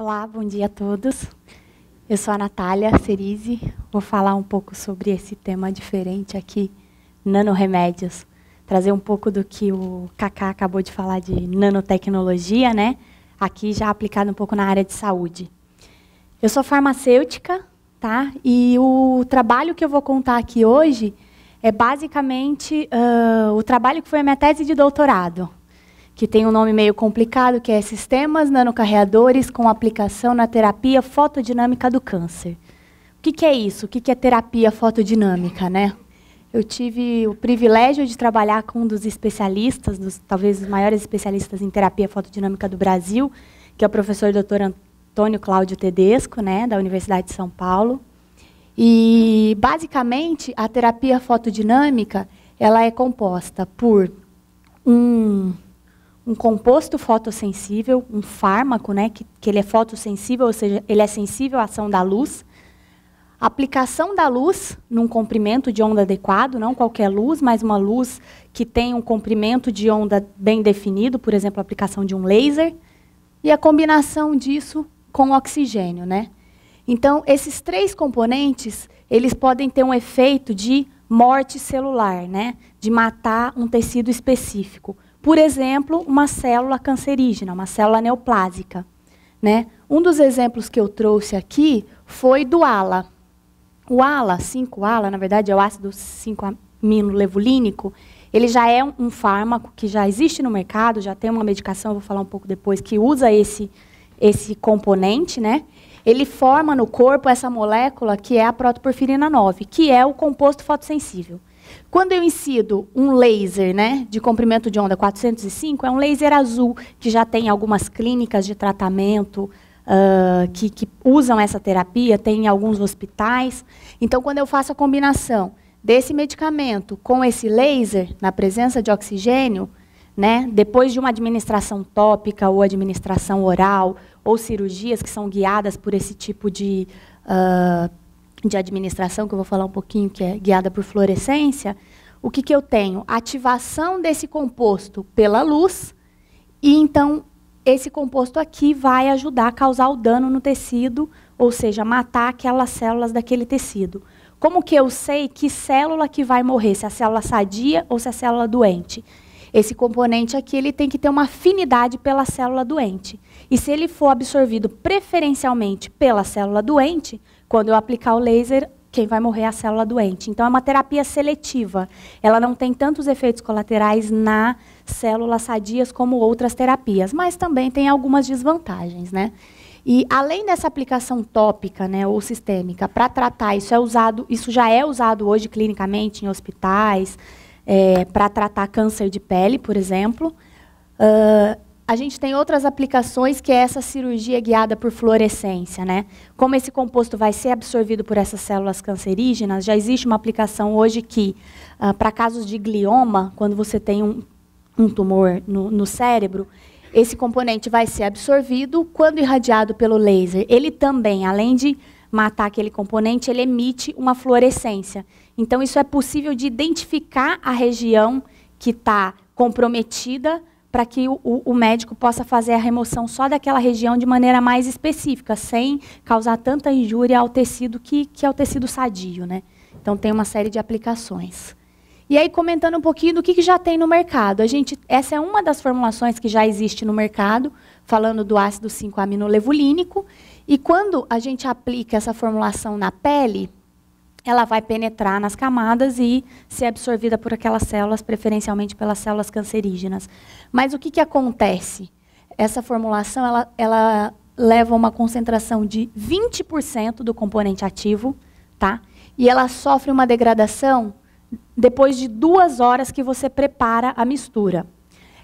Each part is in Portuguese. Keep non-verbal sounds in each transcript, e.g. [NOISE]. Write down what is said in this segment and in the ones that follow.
Olá, bom dia a todos. Eu sou a Natália Cerise. Vou falar um pouco sobre esse tema diferente aqui, nanoremédios. Trazer um pouco do que o Kaká acabou de falar de nanotecnologia, né? Aqui já aplicado um pouco na área de saúde. Eu sou farmacêutica, tá? E o trabalho que eu vou contar aqui hoje é basicamente uh, o trabalho que foi a minha tese de doutorado que tem um nome meio complicado, que é Sistemas Nanocarreadores com Aplicação na Terapia Fotodinâmica do Câncer. O que, que é isso? O que, que é terapia fotodinâmica, né? Eu tive o privilégio de trabalhar com um dos especialistas, dos, talvez os maiores especialistas em terapia fotodinâmica do Brasil, que é o professor Dr. Antônio Cláudio Tedesco, né, da Universidade de São Paulo. E basicamente a terapia fotodinâmica, ela é composta por um um composto fotossensível, um fármaco, né, que, que ele é fotossensível, ou seja, ele é sensível à ação da luz. aplicação da luz num comprimento de onda adequado, não qualquer luz, mas uma luz que tem um comprimento de onda bem definido, por exemplo, a aplicação de um laser, e a combinação disso com oxigênio, né? Então, esses três componentes, eles podem ter um efeito de morte celular, né? De matar um tecido específico. Por exemplo, uma célula cancerígena, uma célula neoplásica. Né? Um dos exemplos que eu trouxe aqui foi do ALA. O ALA, 5-ALA, na verdade é o ácido 5-aminolevulínico, ele já é um fármaco que já existe no mercado, já tem uma medicação, vou falar um pouco depois, que usa esse, esse componente, né? Ele forma no corpo essa molécula que é a protoporfirina 9, que é o composto fotossensível. Quando eu incido um laser né, de comprimento de onda 405, é um laser azul, que já tem algumas clínicas de tratamento uh, que, que usam essa terapia, tem em alguns hospitais. Então, quando eu faço a combinação desse medicamento com esse laser, na presença de oxigênio, né, depois de uma administração tópica ou administração oral, ou cirurgias que são guiadas por esse tipo de. Uh, de administração, que eu vou falar um pouquinho, que é guiada por fluorescência, o que, que eu tenho? Ativação desse composto pela luz, e então esse composto aqui vai ajudar a causar o dano no tecido, ou seja, matar aquelas células daquele tecido. Como que eu sei que célula que vai morrer, se a célula sadia ou se a célula doente? Esse componente aqui ele tem que ter uma afinidade pela célula doente. E se ele for absorvido preferencialmente pela célula doente, quando eu aplicar o laser, quem vai morrer é a célula doente. Então, é uma terapia seletiva. Ela não tem tantos efeitos colaterais na célula sadias como outras terapias, mas também tem algumas desvantagens, né? E além dessa aplicação tópica, né, ou sistêmica, para tratar isso é usado, isso já é usado hoje clinicamente em hospitais é, eh, para tratar câncer de pele, por exemplo. Uh, a gente tem outras aplicações que é essa cirurgia guiada por fluorescência, né? Como esse composto vai ser absorvido por essas células cancerígenas, já existe uma aplicação hoje que, uh, ah, para casos de glioma, quando você tem um, um tumor no, no cérebro, esse componente vai ser absorvido quando irradiado pelo laser. Ele também, além de matar aquele componente, ele emite uma fluorescência. Então, isso é possível de identificar a região que está comprometida para que o, o, médico possa fazer a remoção só daquela região de maneira mais específica, sem causar tanta injúria ao tecido que, que é o tecido sadio. Né? Então tem uma série de aplicações. E aí, comentando um pouquinho do que, que já tem no mercado. A gente, essa é uma das formulações que já existe no mercado, falando do ácido 5-aminolevulínico. E quando a gente aplica essa formulação na pele, ela vai penetrar nas camadas e ser absorvida por aquelas células, preferencialmente pelas células cancerígenas. Mas o que, que acontece? Essa formulação ela, ela leva uma concentração de 20% do componente ativo, tá? E ela sofre uma degradação depois de duas horas que você prepara a mistura.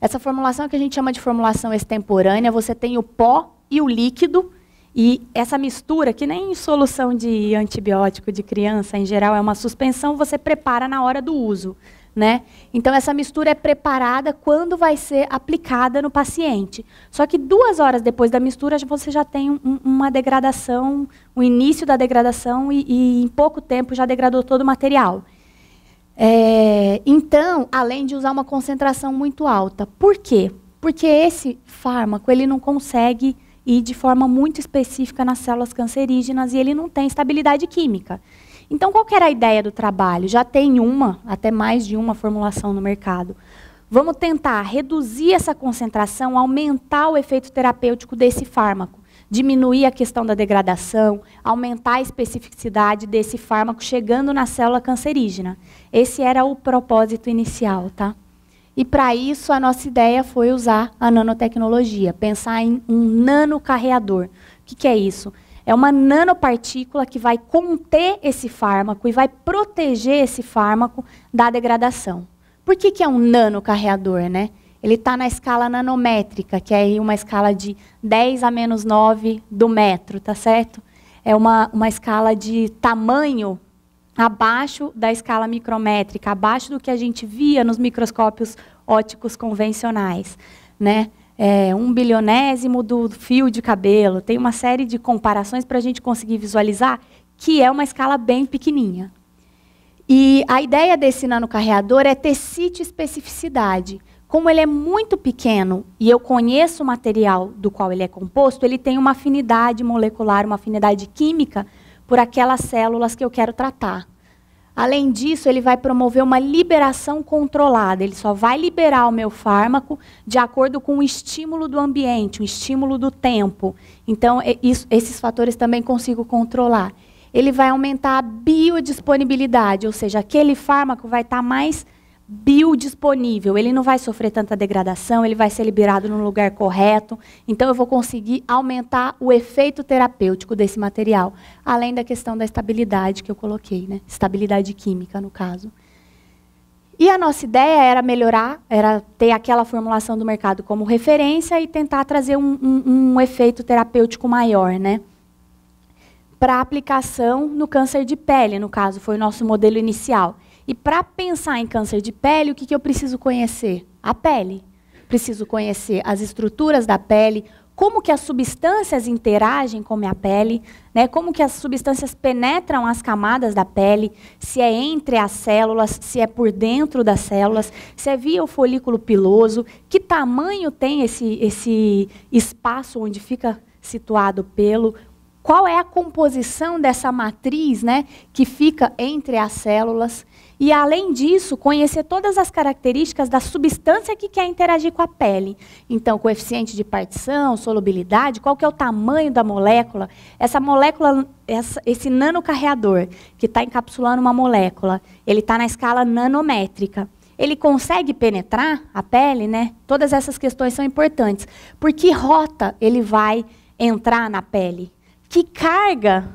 Essa formulação é que a gente chama de formulação extemporânea, você tem o pó e o líquido e essa mistura, que nem solução de antibiótico de criança em geral, é uma suspensão, você prepara na hora do uso. Né? Então, essa mistura é preparada quando vai ser aplicada no paciente. Só que duas horas depois da mistura, você já tem um, uma degradação, o um início da degradação, e, e, em pouco tempo já degradou todo o material. É, então, além de usar uma concentração muito alta. Por quê? Porque esse fármaco ele não consegue e de forma muito específica nas células cancerígenas e ele não tem estabilidade química. Então, qual era a ideia do trabalho? Já tem uma, até mais de uma formulação no mercado. Vamos tentar reduzir essa concentração, aumentar o efeito terapêutico desse fármaco, diminuir a questão da degradação, aumentar a especificidade desse fármaco chegando na célula cancerígena. Esse era o propósito inicial, tá? E para isso a nossa ideia foi usar a nanotecnologia, pensar em um nanocarreador. O que, que é isso? É uma nanopartícula que vai conter esse fármaco e vai proteger esse fármaco da degradação. Por que, que é um nanocarreador, né? Ele está na escala nanométrica, que é uma escala de 10 a menos 9 do metro, tá certo? É uma, uma escala de tamanho abaixo da escala micrométrica, abaixo do que a gente via nos microscópios óticos convencionais, né? É, um bilionésimo do fio de cabelo. Tem uma série de comparações para a gente conseguir visualizar que é uma escala bem pequenininha. E a ideia desse nanocarreador é ter sítio especificidade. Como ele é muito pequeno e eu conheço o material do qual ele é composto, ele tem uma afinidade molecular, uma afinidade química por aquelas células que eu quero tratar. Além disso, ele vai promover uma liberação controlada. Ele só vai liberar o meu fármaco de acordo com o estímulo do ambiente, o estímulo do tempo. Então, é isso, esses fatores também consigo controlar. Ele vai aumentar a biodisponibilidade, ou seja, aquele fármaco vai estar tá mais biodisponível, ele não vai sofrer tanta degradação, ele vai ser liberado no lugar correto. Então eu vou conseguir aumentar o efeito terapêutico desse material, além da questão da estabilidade que eu coloquei, né? Estabilidade química no caso. E a nossa ideia era melhorar, era ter aquela formulação do mercado como referência e tentar trazer um, um, um efeito terapêutico maior, né? Para aplicação no câncer de pele, no caso, foi o nosso modelo inicial. E para pensar em câncer de pele, o que, que eu preciso conhecer? A pele. Preciso conhecer as estruturas da pele, como que as substâncias interagem com minha pele, né? como que as substâncias penetram as camadas da pele, se é entre as células, se é por dentro das células, se é via o folículo piloso, que tamanho tem esse, esse espaço onde fica situado o pelo, qual é a composição dessa matriz né, que fica entre as células. E, além disso, conhecer todas as características da substância que quer interagir com a pele. Então, coeficiente de partição, solubilidade, qual que é o tamanho da molécula. Essa molécula, essa, esse nanocarreador que está encapsulando uma molécula, ele está na escala nanométrica ele consegue penetrar a pele, né? Todas essas questões são importantes. Por que rota ele vai entrar na pele? que carga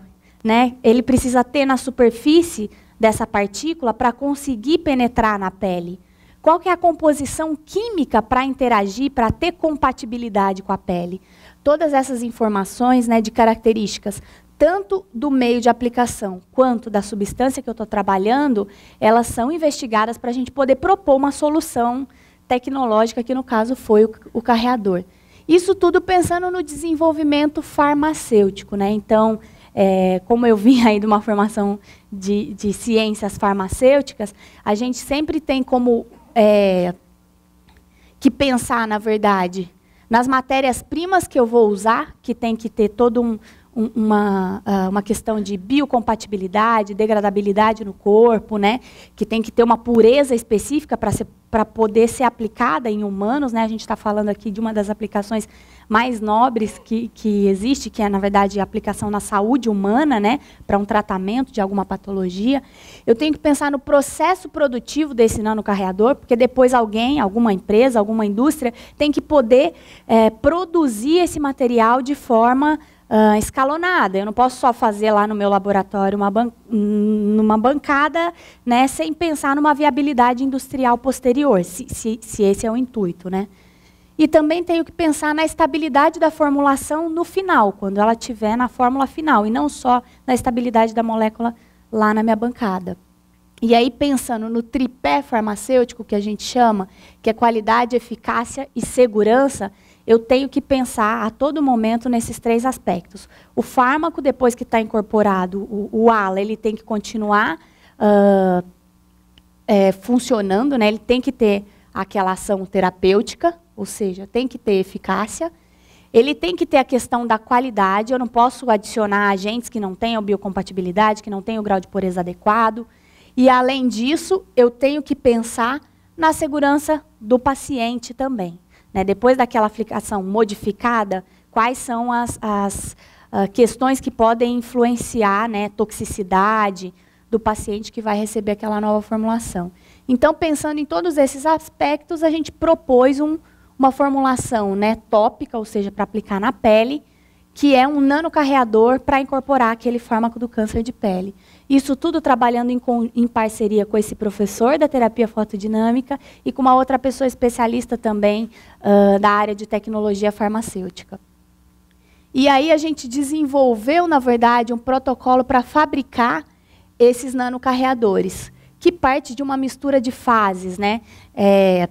né, ele precisa ter na superfície dessa partícula para conseguir penetrar na pele. Qual que é a composição química para interagir, para ter compatibilidade com a pele? Todas essas informações né, de características, tanto do meio de aplicação quanto da substância que eu estou trabalhando, elas são investigadas para a gente poder propor uma solução tecnológica, que no caso foi o, o carreador. Isso tudo pensando no desenvolvimento farmacêutico, né? Então, é, como eu vim aí de uma formação de, de ciências farmacêuticas, a gente sempre tem como é, que pensar, na verdade, nas matérias-primas que eu vou usar, que tem que ter todo um, uma, ah, uma questão de biocompatibilidade, degradabilidade no corpo, né? que tem que ter uma pureza específica para ser para poder ser aplicada em humanos, né? A gente está falando aqui de uma das aplicações mais nobres que, que existe, que é, na verdade, a aplicação na saúde humana, né? Para um tratamento de alguma patologia. Eu tenho que pensar no processo produtivo desse nanocarreador, porque depois alguém, alguma empresa, alguma indústria, tem que poder é, produzir esse material de forma uh, escalonada. Eu não posso só fazer lá no meu laboratório uma ban numa bancada né, sem pensar numa viabilidade industrial posterior, se, se, se esse é o intuito. Né? E também tenho que pensar na estabilidade da formulação no final, quando ela estiver na fórmula final, e não só na estabilidade da molécula lá na minha bancada. E aí, pensando no tripé farmacêutico que a gente chama, que é qualidade, eficácia e segurança, eu tenho que pensar a todo momento nesses três aspectos. O fármaco, depois que está incorporado, o, o, ALA, ele tem que continuar uh, é, funcionando, né? ele tem que ter aquela ação terapêutica, ou seja, tem que ter eficácia. Ele tem que ter a questão da qualidade, eu não posso adicionar agentes que não tenham biocompatibilidade, que não tenham o grau de pureza adequado. E, além disso, eu tenho que pensar na segurança do paciente também. Né? Depois daquela aplicação modificada, quais são as, as uh, questões que podem influenciar né, toxicidade do paciente que vai receber aquela nova formulação. Então, pensando em todos esses aspectos, a gente propôs um, uma formulação né, tópica, ou seja, para aplicar na pele, que é um nanocarreador para incorporar aquele fármaco do câncer de pele. Isso tudo trabalhando em, em parceria com esse professor da terapia fotodinâmica e com uma outra pessoa especialista também uh, da área de tecnologia farmacêutica. E aí a gente desenvolveu, na verdade, um protocolo para fabricar esses nanocarreadores, que parte de uma mistura de fases, né? É,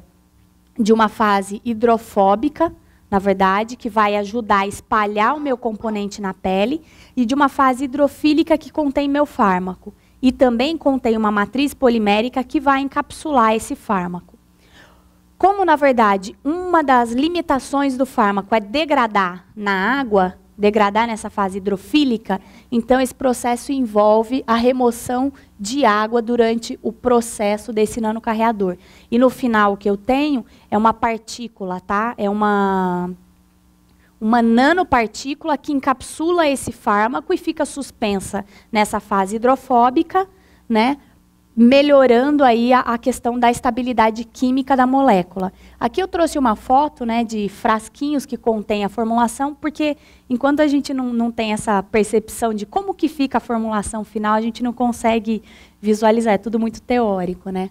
de uma fase hidrofóbica, na verdade, que vai ajudar a espalhar o meu componente na pele, e de uma fase hidrofílica que contém meu fármaco. E também contém uma matriz polimérica que vai encapsular esse fármaco. Como, na verdade, uma das limitações do fármaco é degradar na água, degradar nessa fase hidrofílica, então esse processo envolve a remoção de água durante o processo desse nanocarreador. E no final o que eu tenho é uma partícula, tá? É uma uma nanopartícula que encapsula esse fármaco e fica suspensa nessa fase hidrofóbica, né? melhorando aí a, a, questão da estabilidade química da molécula. Aqui eu trouxe uma foto né, de frasquinhos que contém a formulação, porque enquanto a gente não, não tem essa percepção de como que fica a formulação final, a gente não consegue visualizar, é tudo muito teórico. Né?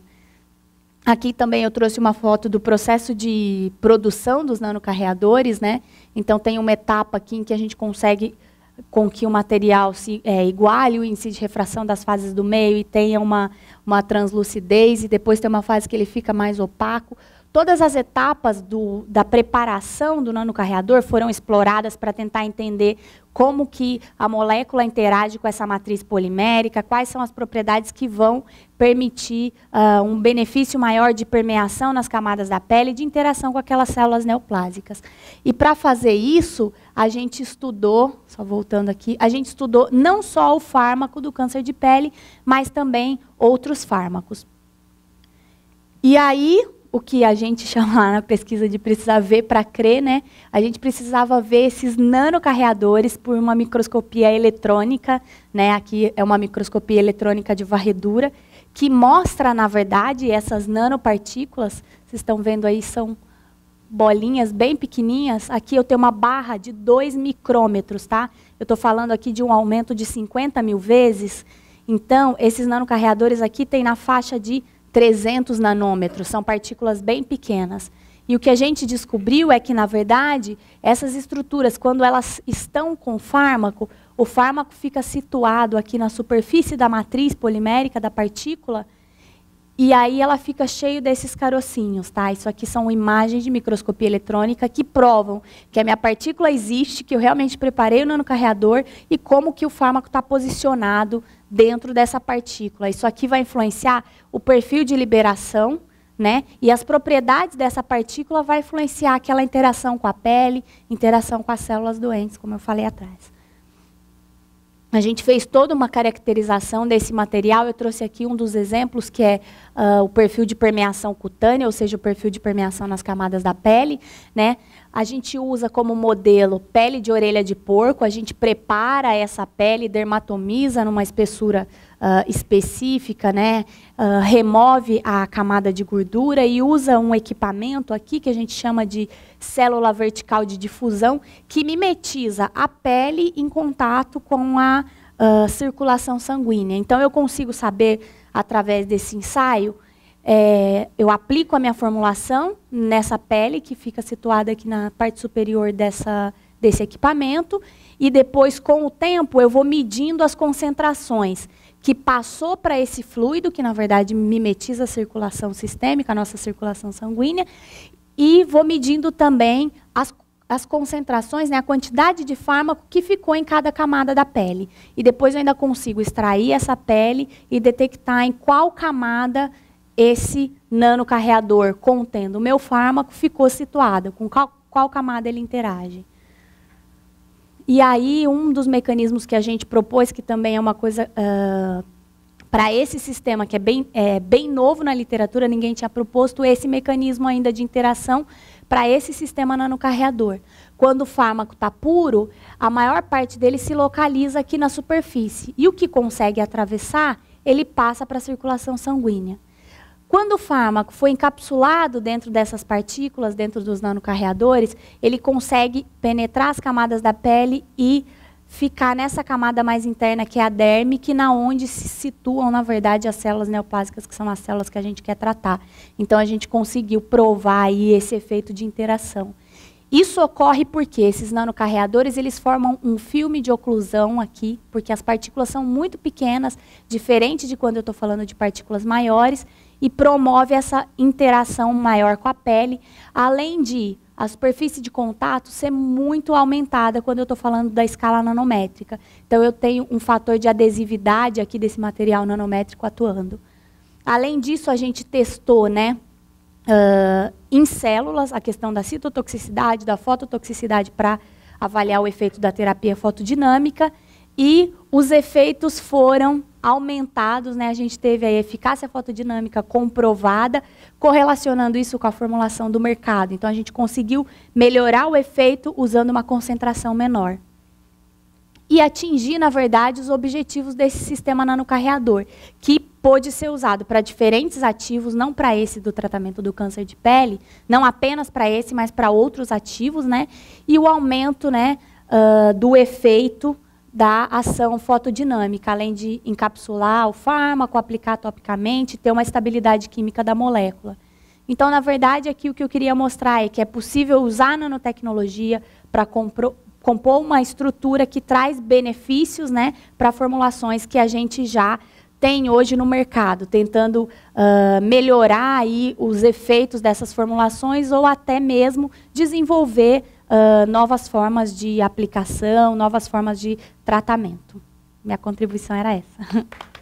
Aqui também eu trouxe uma foto do processo de produção dos nanocarreadores. Né? Então tem uma etapa aqui em que a gente consegue com que o material se é, iguale o índice de refração das fases do meio e tenha uma, uma translucidez, e depois tem uma fase que ele fica mais opaco. Todas as etapas do, da preparação do nanocarreador foram exploradas para tentar entender como que a molécula interage com essa matriz polimérica, quais são as propriedades que vão permitir uh, um benefício maior de permeação nas camadas da pele e de interação com aquelas células neoplásicas. E para fazer isso, a gente estudou, só voltando aqui, a gente estudou não só o fármaco do câncer de pele, mas também outros fármacos. E aí, o que a gente [LAUGHS] chama na pesquisa de precisar ver para crer, né? A gente precisava ver esses nanocarreadores por uma microscopia eletrônica, né? Aqui é uma microscopia eletrônica de varredura que mostra, na verdade, essas nanopartículas. Vocês estão vendo aí são bolinhas bem pequenininhas. Aqui eu tenho uma barra de 2 micrômetros, tá? Eu estou falando aqui de um aumento de 50 mil vezes. Então, esses nanocarreadores aqui têm na faixa de 300 nanômetros, são partículas bem pequenas. E o que a gente descobriu é que, na verdade, essas estruturas, quando elas estão com o fármaco, o fármaco fica situado aqui na superfície da matriz polimérica da partícula e aí ela fica cheia desses carocinhos, tá? Isso aqui são imagens de microscopia eletrônica que provam que a minha partícula existe, que eu realmente preparei o nanocarreador e como que o fármaco está posicionado dentro dessa partícula. Isso aqui vai influenciar o perfil de liberação, né? E as propriedades dessa partícula vai influenciar aquela interação com a pele, interação com as células doentes, como eu falei atrás. A gente fez toda uma caracterização desse material. Eu trouxe aqui um dos exemplos, que é uh, o perfil de permeação cutânea, ou seja, o perfil de permeação nas camadas da pele. Né? A gente usa como modelo pele de orelha de porco, a gente prepara essa pele, dermatomiza numa espessura uh, específica, né? Uh, remove a camada de gordura e usa um equipamento aqui que a gente chama de célula vertical de difusão, que mimetiza a pele em contato com a uh, circulação sanguínea. Então, eu consigo saber, através desse ensaio, é, eu aplico a minha formulação nessa pele que fica situada aqui na parte superior dessa, desse equipamento e depois, com o tempo, eu vou medindo as concentrações que passou para esse fluido, que na verdade mimetiza a circulação sistêmica, a nossa circulação sanguínea, e vou medindo também as, as concentrações, né, a quantidade de fármaco que ficou em cada camada da pele. E depois eu ainda consigo extrair essa pele e detectar em qual camada esse nanocarreador contendo o meu fármaco ficou situado, com qual, qual camada ele interage. E aí, um dos mecanismos que a gente propôs, que também é uma coisa uh, ah, para esse sistema que é bem, é bem novo na literatura, ninguém tinha proposto esse mecanismo ainda de interação para esse sistema nanocarreador. Quando o fármaco está puro, a maior parte dele se localiza aqui na superfície. E o que consegue atravessar, ele passa para a circulação sanguínea. Quando o fármaco foi encapsulado dentro dessas partículas, dentro dos nanocarreadores, ele consegue penetrar as camadas da pele e ficar nessa camada mais interna que é a derme, que é na onde se situam, na verdade, as células neoplásicas, que são as células que a gente quer tratar. Então a gente conseguiu provar aí esse efeito de interação. Isso ocorre porque esses nanocarreadores eles formam um filme de oclusão aqui, porque as partículas são muito pequenas, diferente de quando eu estou falando de partículas maiores, e promove essa interação maior com a pele, além de a superfície de contato ser muito aumentada quando eu estou falando da escala nanométrica. Então eu tenho um fator de adesividade aqui desse material nanométrico atuando. Além disso, a gente testou, né? uh, em células a questão da citotoxicidade, da fototoxicidade para avaliar o efeito da terapia fotodinâmica e os efeitos foram aumentados, né? A gente teve a eficácia fotodinâmica comprovada, correlacionando isso com a formulação do mercado. Então a gente conseguiu melhorar o efeito usando uma concentração menor e atingir, na verdade, os objetivos desse sistema nanocarreador, que pôde ser usado para diferentes ativos, não para esse do tratamento do câncer de pele, não apenas para esse, mas para outros ativos, né? E o aumento, né, uh, do efeito da ação fotodinâmica, além de encapsular o fármaco, aplicar topicamente, ter uma estabilidade química da molécula. Então, na verdade, aqui o que eu queria mostrar é que é possível usar a nanotecnologia para compor uma estrutura que traz benefícios né, para formulações que a gente já tem hoje no mercado, tentando uh, melhorar aí os efeitos dessas formulações ou até mesmo desenvolver uh, novas formas de aplicação, novas formas de tratamento. Minha contribuição era essa. [LAUGHS]